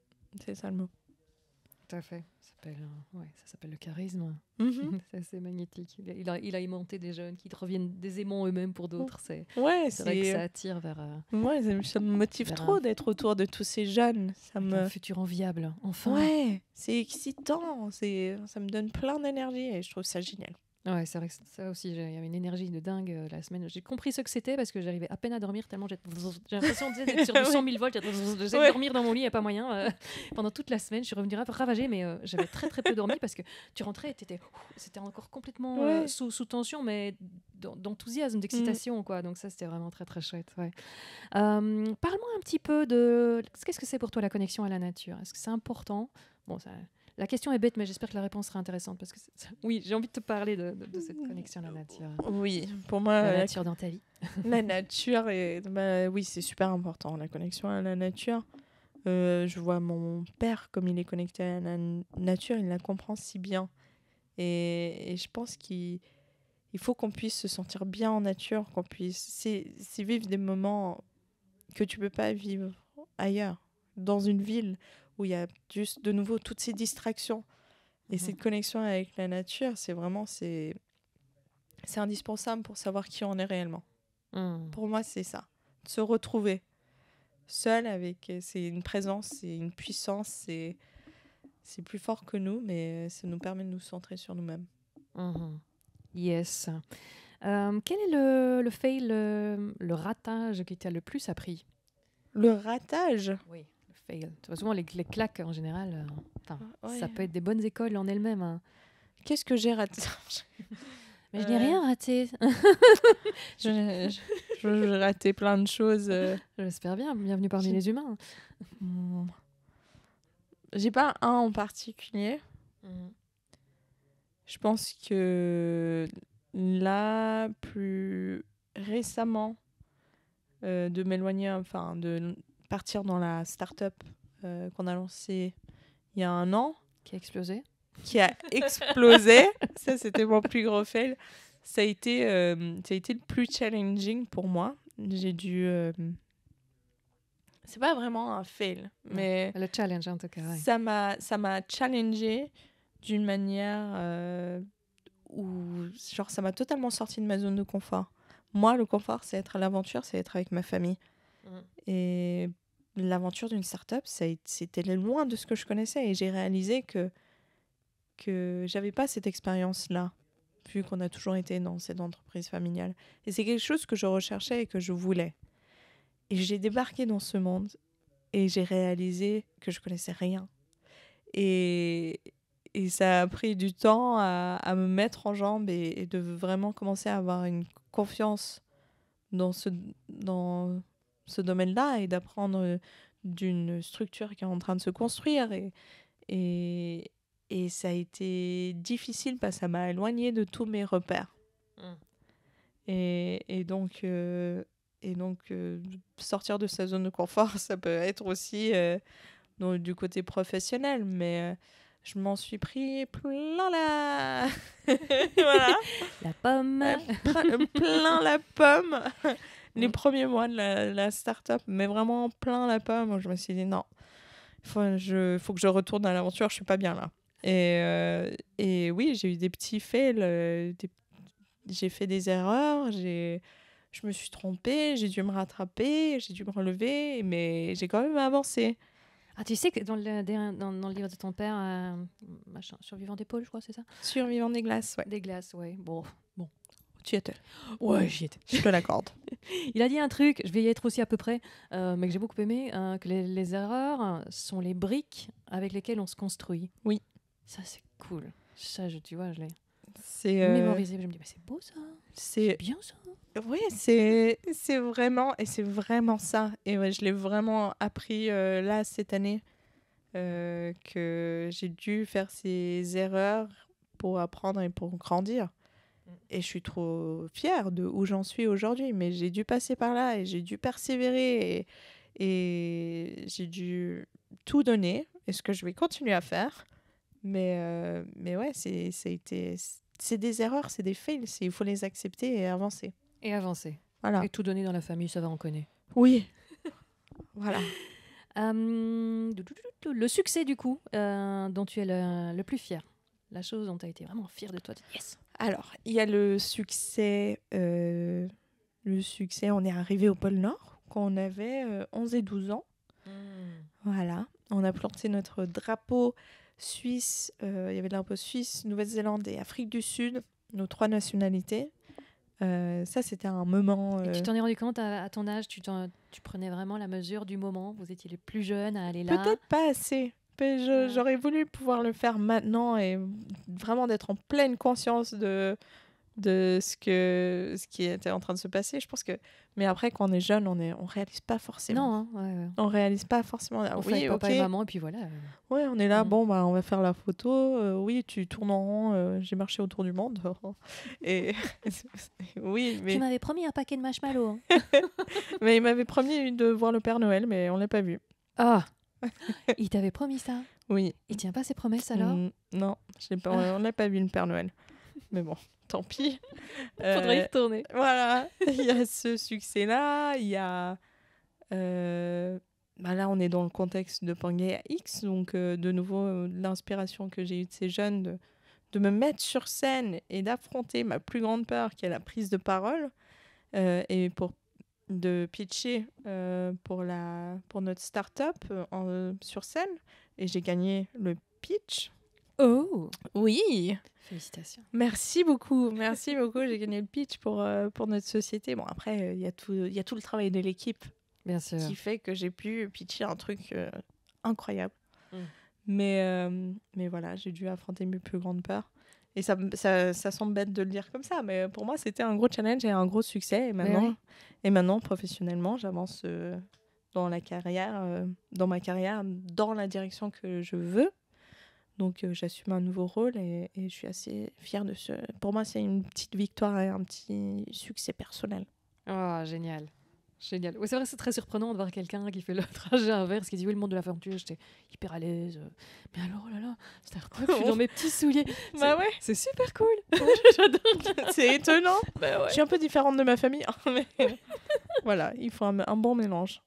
B: c'est ça le mot.
A: Tout à fait. Ça s'appelle ouais, le charisme.
B: Mm-hmm.
A: [laughs] c'est magnétique. Il a, il, a, aimanté des jeunes qui reviennent des aimants eux-mêmes pour d'autres. Mm. C'est ouais, vrai ça attire vers. Euh,
B: ça me motive trop d'être autour de tous ces jeunes. Ça me... Un futur enviable, enfin. Ouais, c'est excitant. Ça me donne plein d'énergie
A: et je trouve ça génial. Ouais, c'est vrai que ça aussi, il y avait une énergie de dingue euh, la semaine. J'ai compris ce que c'était parce que j'arrivais à peine à dormir tellement j'ai [laughs] l'impression d'être sur 200 000 [laughs] volts. j'ai ouais. de dormir dans mon lit, il n'y a pas moyen. Euh. [laughs] pendant toute la semaine, je suis revenue ravagée, mais euh, j'avais très très peu dormi parce que tu rentrais et étais... c'était encore complètement sous, sous, tension, mais d'enthousiasme, d'excitation, mm. quoi. Donc ça, c'était vraiment très très chouette. Parle-moi un petit peu de qu'est-ce que c'est pour toi la connexion à la nature. Est-ce que c'est important Bon, ça la question est bête, mais j'espère que la réponse sera intéressante parce que oui, j'ai envie de te parler de, cette connexion à la nature. Oui, pour moi, la, euh, nature dans ta vie.
B: [laughs] la nature bah, oui, c'est super important la connexion à la nature. Euh, je vois mon père comme il est connecté à la nature, il la comprend si bien et, je pense qu'il faut qu'on puisse se sentir bien en nature, qu'on puisse c'est vivre des moments que tu peux pas vivre ailleurs dans une ville où il y a juste de nouveau toutes ces distractions. Et cette mhm. connexion avec la nature, c'est vraiment c'est c'est indispensable pour savoir qui on est réellement. Hmm. Pour moi, c'est ça, de se retrouver seul avec euh, c'est une présence, c'est une puissance, c'est c'est plus fort que nous, mais euh, ça nous permet de nous centrer sur nous-mêmes. Hmm. Yes. Euh, quel est le, le fail, le,
A: le ratage qui t'a le plus appris Le ratage Oui. Tu vois, souvent, les, claques, en général, euh, ah, ça peut être des bonnes écoles en elles-mêmes. Hein. Qu'est-ce que j'ai raté [laughs] Mais je n'ai euh. rien raté. [laughs] J'ai
B: raté plein de choses. Euh. J'espère bien. Bienvenue parmi les humains. Hmm. J'ai pas un en particulier. Hmm. Je pense que la plus récemment, de m'éloigner, enfin, de partir dans la start-up euh, qu'on a lancée il y a un an. Qui a explosé. Qui a [laughs] explosé. ça, c'était mon plus gros fail. Ça a été, euh, ça a été le plus challenging pour moi. J'ai dû. Euh, c'est pas vraiment un fail, mais. Le challenge, en tout cas. m'a Ça m'a challengé d'une manière où, genre, ça m'a totalement sorti de ma zone de confort. Moi, le confort, c'est être à l'aventure, c'est être avec ma famille. Mm. Et l'aventure d'une start-up, c'était loin de ce que je connaissais. Et j'ai réalisé que, que j'avais pas cette expérience-là, vu qu'on a toujours été dans cette entreprise familiale. Et c'est quelque chose que je recherchais et que je voulais. Et j'ai débarqué dans ce monde et j'ai réalisé que je connaissais rien. Et, et ça a pris du temps à, me mettre en jambes et, et, de vraiment commencer à avoir une confiance dans, ce, dans ce domaine-là et d'apprendre euh, d'une structure qui est en train de se construire. Et, et, ça a été difficile parce que ça m'a éloigné de tous mes repères. Mmh. Et, donc, euh, et donc euh, sortir de sa zone de confort, [laughs] ça peut être aussi du côté professionnel, mais je m'en suis pris plein la [laughs] la pomme plein la pomme [laughs] les mm. premiers mois de la, la start-up, mais vraiment plein la pomme. Je me suis dit, non, il faut, faut que je retourne à l'aventure, je suis pas bien là. Et, euh, et oui, j'ai eu des petits fails, euh, j'ai fait des erreurs, j'ai je me suis trompée, j'ai dû me rattraper, j'ai dû me relever, mais j'ai quand même avancé. Ah, tu sais
A: que dans le, dans, le livre de ton père, euh, machin, Survivant des pôles, je crois, c'est ça Survivant des glaces, ouais. Des glaces, ouais. Bon,
B: bon tu y étais. Ouais, j'y oh, étais. Je te l'accorde. [laughs]
A: Il a dit un truc, je vais y être aussi à peu près, euh, mais que j'ai beaucoup aimé, hein, que les, erreurs sont les briques avec lesquelles on se construit. Oui. Ça, c'est cool. Ça, je, tu vois, je l'ai
B: c'est euh, mémorisé. Je me dis, mais c'est beau ça. C'est bien ça. Oui, c'est c'est vraiment et c'est vraiment ça. Et ouais, je l'ai vraiment appris euh, là cette année que j'ai dû faire ces erreurs pour apprendre et pour grandir. Et je suis trop fière de où j'en suis aujourd'hui, mais j'ai dû passer par là et j'ai dû persévérer et, j'ai dû tout donner et ce que je vais continuer à faire. Mais, euh, mais ouais, c'est des erreurs, c'est des fails, il faut les accepter et avancer. Et avancer. Et tout donner dans la famille, ça va, on connaît. Oui. [laughs] voilà. Hum,
A: le succès, du coup, euh, dont tu es le, plus fier La chose dont tu as été vraiment fier de toi.
B: Yes alors, il y a le succès. Euh, le succès, on est arrivé au pôle Nord quand on avait 11 euh, et 12 ans. Hmm. Voilà. On a planté notre drapeau suisse. Euh, il y avait le l'impôt suisse, Nouvelle-Zélande et Afrique du Sud, nos trois nationalités. ça, c'était un moment. tu t'en es rendu compte
A: à, ton âge tu, tu prenais vraiment la mesure du moment Vous étiez les plus jeunes à aller là Peut-être
B: pas assez. J'aurais voulu pouvoir le faire maintenant et vraiment d'être en pleine conscience de, de ce, que, ce qui était en train de se passer. Je pense que. Mais après, quand on est jeune, on est on réalise pas forcément. Non, hein, ouais, On réalise pas forcément. On ah oui, et et puis voilà. Euh. Ouais, on est là, mm. bon, bah, on va faire la photo. Euh, oui, tu tournes en rond, euh, j'ai marché autour du monde. [laughs] et [laughs] oui, mais. Tu m'avais
A: promis un paquet de marshmallows. Hein.
B: [laughs] mais il m'avait promis de voir le Père Noël, mais on l'a pas vu. Ah [laughs] Il t'avait promis ça Oui. Il tient pas ses promesses mm, alors Non, pas, on n'a pas vu le Père Noël. Mais bon, tant pis. il [laughs] Faudrait y euh, retourner. Voilà, il y a ce succès-là, il y a... Euh, bah là, on est dans le contexte de Pangea X, donc euh, de nouveau, l'inspiration que j'ai eue de ces jeunes, de, de, me mettre sur scène et d'affronter ma plus grande peur, qui est la prise de parole. et pour de pitcher euh, pour, la, pour notre start-up euh, en, sur scène et j'ai gagné le pitch. Oh Oui Félicitations. Merci beaucoup, merci [laughs] beaucoup. J'ai gagné le pitch pour, euh, pour notre société. Bon, après, il y, a tout, y a tout le travail de l'équipe Bien qui fait que j'ai pu pitcher un truc incroyable. Mm. Mais, mais voilà, j'ai dû affronter mes plus grandes peurs. Et ça, ça, ça, semble bête de le dire comme ça, mais pour moi, c'était un gros challenge et un gros succès. Et maintenant, et maintenant professionnellement, j'avance euh, dans la carrière, euh, dans ma carrière, dans la direction que je veux. Donc, euh, j'assume un nouveau rôle et, et, je suis assez fière de ce. Pour moi, c'est une petite victoire et un petit succès personnel. Oh, génial.
A: Génial. c'est vrai, c'est très surprenant de voir quelqu'un qui fait le [laughs] trajet inverse, qui dit oui, le monde de l'aventure, j'étais
B: hyper à l'aise. Mais alors, oh là là, je suis [laughs] dans mes petits souliers. Bah ouais. C'est super cool. [laughs] J'adore. c'est étonnant. Bah ouais. Je suis un peu différente de ma famille, hein, voilà, il faut un, bon mélange.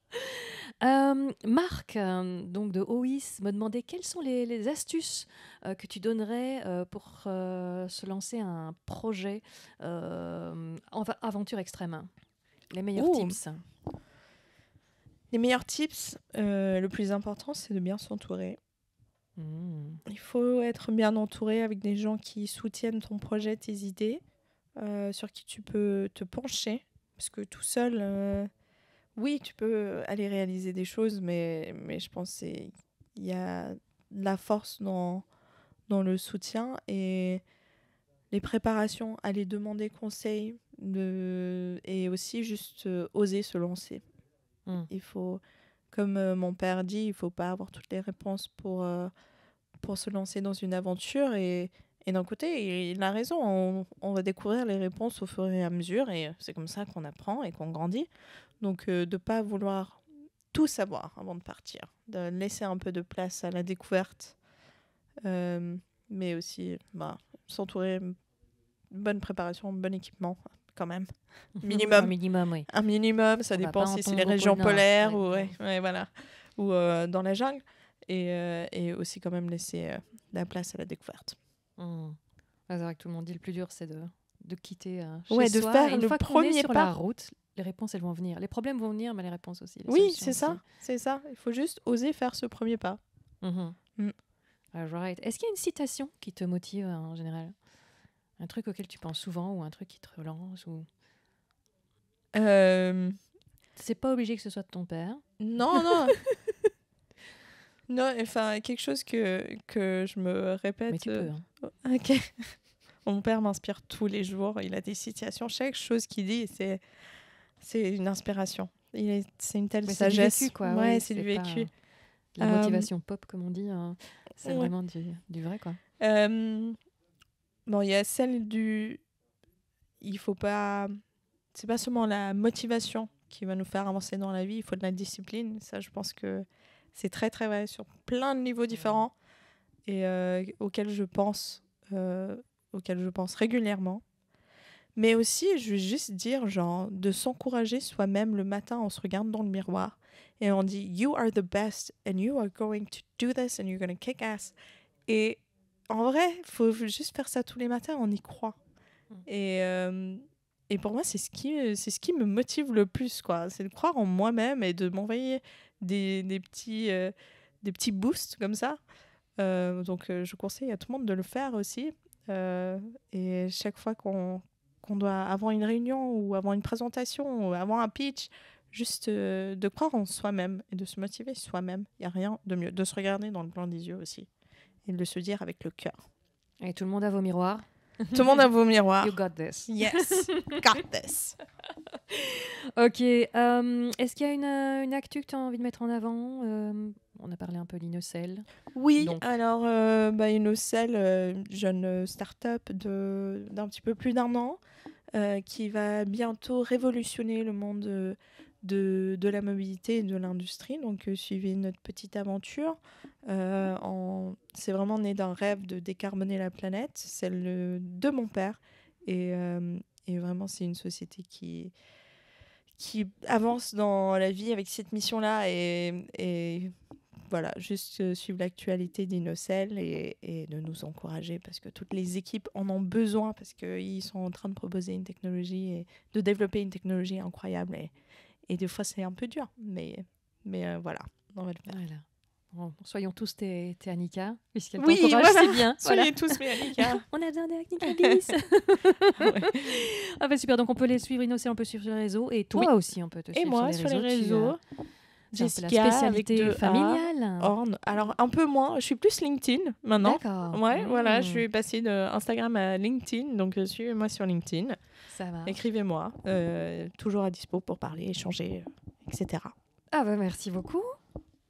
B: Euh, Marc, euh, donc de OIS,
A: me demandait quelles sont les, astuces euh, que tu donnerais pour se lancer un projet aventure extrême. Les meilleurs oh. tips.
B: Les meilleurs tips, euh, le plus important, c'est de bien s'entourer. Hmm. Il faut être bien entouré avec des gens qui soutiennent ton projet, tes idées, euh, sur qui tu peux te pencher. Parce que tout seul, euh, oui, tu peux aller réaliser des choses, mais, mais je pense qu'il y a de la force dans, dans le soutien et les préparations, aller demander conseil, de... et aussi juste euh, oser se lancer. Hmm. Il faut, comme euh, mon père dit, il faut pas avoir toutes les réponses pour, euh, pour se lancer dans une aventure. Et, et d'un côté, il, a raison, on, va découvrir les réponses au fur et à mesure, et c'est comme ça qu'on apprend et qu'on grandit. Donc de ne pas vouloir tout savoir avant de partir, de laisser un peu de place à la découverte, mais aussi bah, s'entourer bonne préparation, bon équipement quand même. [laughs] Minimum. un minimum, oui. Un minimum, ça dépend si c'est les régions polaires ou, ouais, voilà, ou euh, dans la jungle. Euh, et, aussi quand même laisser euh, la place à la découverte. Hmm. c'est vrai que tout le monde
A: dit le plus dur, c'est de, de, quitter chez de soi. faire une le premier est sur la route, les réponses, elles vont venir. Les problèmes vont venir, mais les réponses aussi. oui, c'est ça,
B: c'est ça. Il faut juste oser faire ce premier pas.
A: Mm-hmm. Mm. Right. Est-ce qu'il y a une citation qui te motive en général un truc auquel tu penses souvent ou un truc qui te relance ou... Euh, c'est pas obligé que ce soit de ton père. Non, non.
B: [laughs] non, enfin, quelque chose que, que je me répète. Mais tu peux, hein. euh, Ok. [laughs] Mon père m'inspire tous les jours. Il a des situations. Chaque chose qu'il dit, c'est, c'est une inspiration. Il est c'est une telle sagesse. C'est du vécu, quoi. Ouais, c'est, du vécu. la motivation euh, pop, comme on dit, hein. c'est vraiment du, vrai, quoi. Bon, il y a celle du. Il faut pas. C'est pas seulement la motivation qui va nous faire avancer dans la vie, il faut de la discipline. Ça, je pense que c'est très, très vrai sur plein de niveaux différents et euh, auxquels je pense. Euh, je pense régulièrement. Mais aussi, je veux juste dire, genre, de s'encourager soi-même le matin, on se regarde dans le miroir et on dit You are the best and you are going to do this and you're going to kick ass en vrai, il faut juste faire ça tous les matins, on y croit. Mm. Euh, et, pour moi, c'est ce, qui, ce qui me motive le plus, quoi. C'est de croire en moi-même et de m'envoyer des, petits, euh, des petits boosts comme ça. Euh, donc, je conseille à tout le monde de le faire aussi. et chaque fois qu'on, qu'on doit, avant une réunion ou avant une présentation ou avant un pitch, juste de croire en soi-même et de se motiver soi-même. Il n'y a rien de mieux. De se regarder dans le plan des yeux aussi et de se dire avec le cœur. Et tout le monde a vos miroirs. Tout le monde a vos miroirs. You got this. Yes, [laughs] got this.
A: ok. Euh, est-ce qu'il y a une, euh, une actu que tu as envie de mettre en avant
B: euh, On a parlé un peu d'Innocell. Oui, alors euh, bah, jeune start-up d'un petit peu plus d'un an, qui va bientôt révolutionner le monde de, la mobilité et de l'industrie. Donc, euh, suivez notre petite aventure. Euh, c'est vraiment né d'un rêve de décarboner la planète, celle de mon père. Euh, et, vraiment, c'est une société qui, qui avance dans la vie avec cette mission-là et, et, voilà, juste suivre l'actualité d'Innocel et, et, de nous encourager parce que toutes les équipes en ont besoin parce qu'ils sont en train de proposer une technologie et de développer une technologie incroyable et des fois, c'est un peu dur, mais, mais euh, voilà, soyons tous tes, Annika, puisqu'elle oui, t'encourage bien. [laughs] Soyez tous mes Annika. [laughs]
A: on a besoin d'Annika Bis. [laughs] ouais. ah ben super, donc on peut les suivre, Innocent, on peut suivre sur les réseaux. Et toi aussi, on peut te suivre sur les réseaux.
B: Jessica, la spécialité familiale. Alors un peu moins, je suis plus LinkedIn maintenant. D'accord. Ouais, voilà, je hmm. suis passée de Instagram à LinkedIn, donc suivez-moi sur LinkedIn. Ça va. Écrivez-moi, euh, toujours à dispo pour parler, échanger, etc. Ah bah merci beaucoup.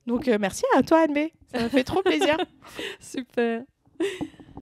B: Donc euh, merci à toi Anne, ça m'a fait
A: trop plaisir. [laughs] Super.